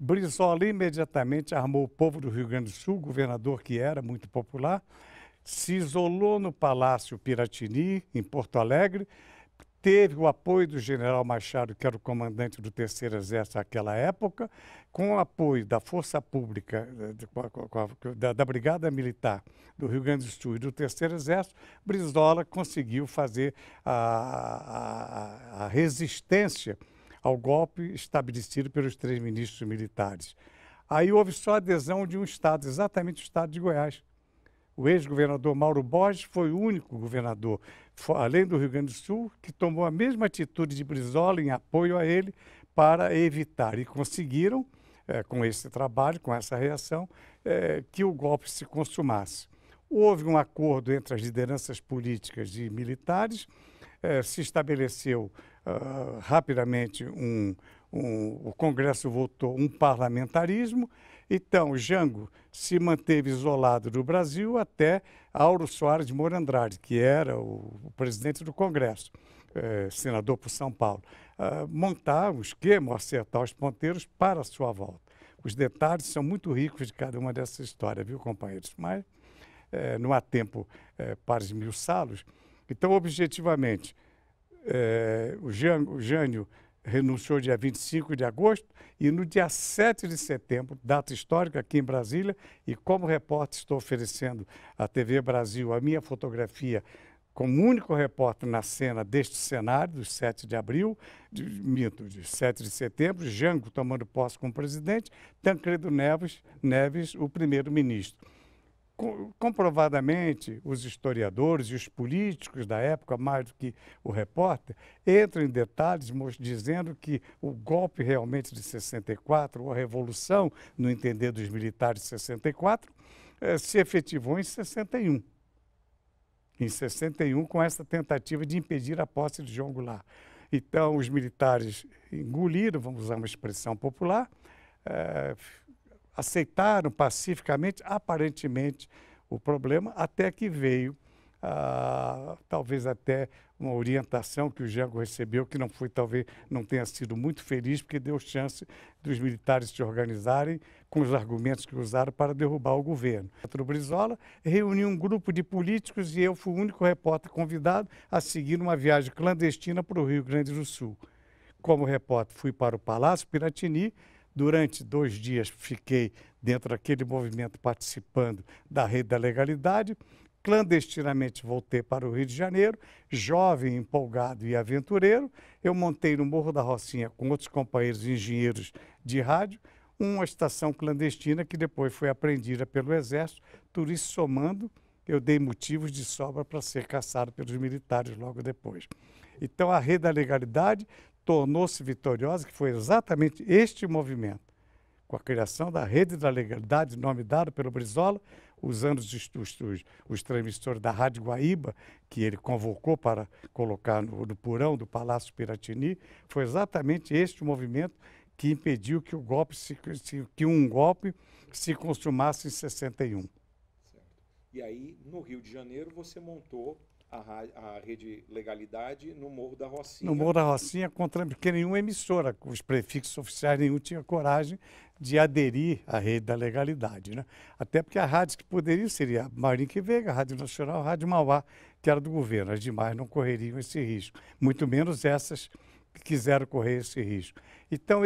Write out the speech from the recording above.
Brizola imediatamente armou o povo do Rio Grande do Sul, governador que era muito popular, se isolou no Palácio Piratini, em Porto Alegre, teve o apoio do general Machado, que era o comandante do Terceiro Exército naquela época, com o apoio da Força Pública, da, da Brigada Militar do Rio Grande do Sul e do Terceiro Exército, Brizola conseguiu fazer a, a, a resistência ao golpe estabelecido pelos três ministros militares. Aí houve só adesão de um Estado, exatamente o Estado de Goiás. O ex-governador Mauro Borges foi o único governador, além do Rio Grande do Sul, que tomou a mesma atitude de Brizola em apoio a ele para evitar. E conseguiram, é, com esse trabalho, com essa reação, é, que o golpe se consumasse. Houve um acordo entre as lideranças políticas e militares, é, se estabeleceu ah, rapidamente um, um, o Congresso votou um parlamentarismo. Então, Jango se manteve isolado do Brasil até Auro Soares de Andrade, que era o, o presidente do Congresso, eh, senador por São Paulo, uh, montar um esquema, acertar os ponteiros para a sua volta. Os detalhes são muito ricos de cada uma dessas histórias, viu, companheiros? Mas eh, não há tempo eh, para esmiuçá-los. Então, objetivamente, é, o, o Jânio renunciou dia 25 de agosto e no dia 7 de setembro, data histórica aqui em Brasília, e como repórter estou oferecendo à TV Brasil a minha fotografia como único repórter na cena deste cenário, do 7 de abril, de, mito, de 7 de setembro, Jango tomando posse como presidente, Tancredo Neves, Neves o primeiro-ministro comprovadamente os historiadores e os políticos da época, mais do que o repórter, entram em detalhes dizendo que o golpe realmente de 64, ou a revolução, no entender dos militares de 64, eh, se efetivou em 61. Em 61, com essa tentativa de impedir a posse de João Goulart. Então, os militares engoliram, vamos usar uma expressão popular, eh, aceitaram pacificamente, aparentemente, o problema, até que veio, ah, talvez até uma orientação que o Jango recebeu, que não foi, talvez, não tenha sido muito feliz, porque deu chance dos militares se organizarem com os argumentos que usaram para derrubar o governo. O Brizola reuniu um grupo de políticos e eu fui o único repórter convidado a seguir uma viagem clandestina para o Rio Grande do Sul. Como repórter, fui para o Palácio Piratini, Durante dois dias fiquei dentro daquele movimento participando da rede da legalidade. Clandestinamente voltei para o Rio de Janeiro, jovem, empolgado e aventureiro. Eu montei no Morro da Rocinha com outros companheiros engenheiros de rádio uma estação clandestina que depois foi apreendida pelo Exército. Tudo isso somando, eu dei motivos de sobra para ser caçado pelos militares logo depois. Então, a rede da legalidade tornou-se vitoriosa, que foi exatamente este movimento, com a criação da Rede da Legalidade, nome dado pelo Brizola, usando os, os, os, os transmissores da Rádio Guaíba, que ele convocou para colocar no, no porão do Palácio Piratini, foi exatamente este movimento que impediu que, o golpe se, que um golpe se consumasse em 61. Certo. E aí, no Rio de Janeiro, você montou a, a Rede Legalidade no Morro da Rocinha. No Morro da Rocinha, contra, porque nenhuma emissora, com os prefixos oficiais, nenhum tinha coragem de aderir à Rede da Legalidade. Né? Até porque a rádio que poderia seria a Marinque Veiga, a Rádio Nacional, a Rádio Mauá, que era do governo. As demais não correriam esse risco, muito menos essas que quiseram correr esse risco. Então,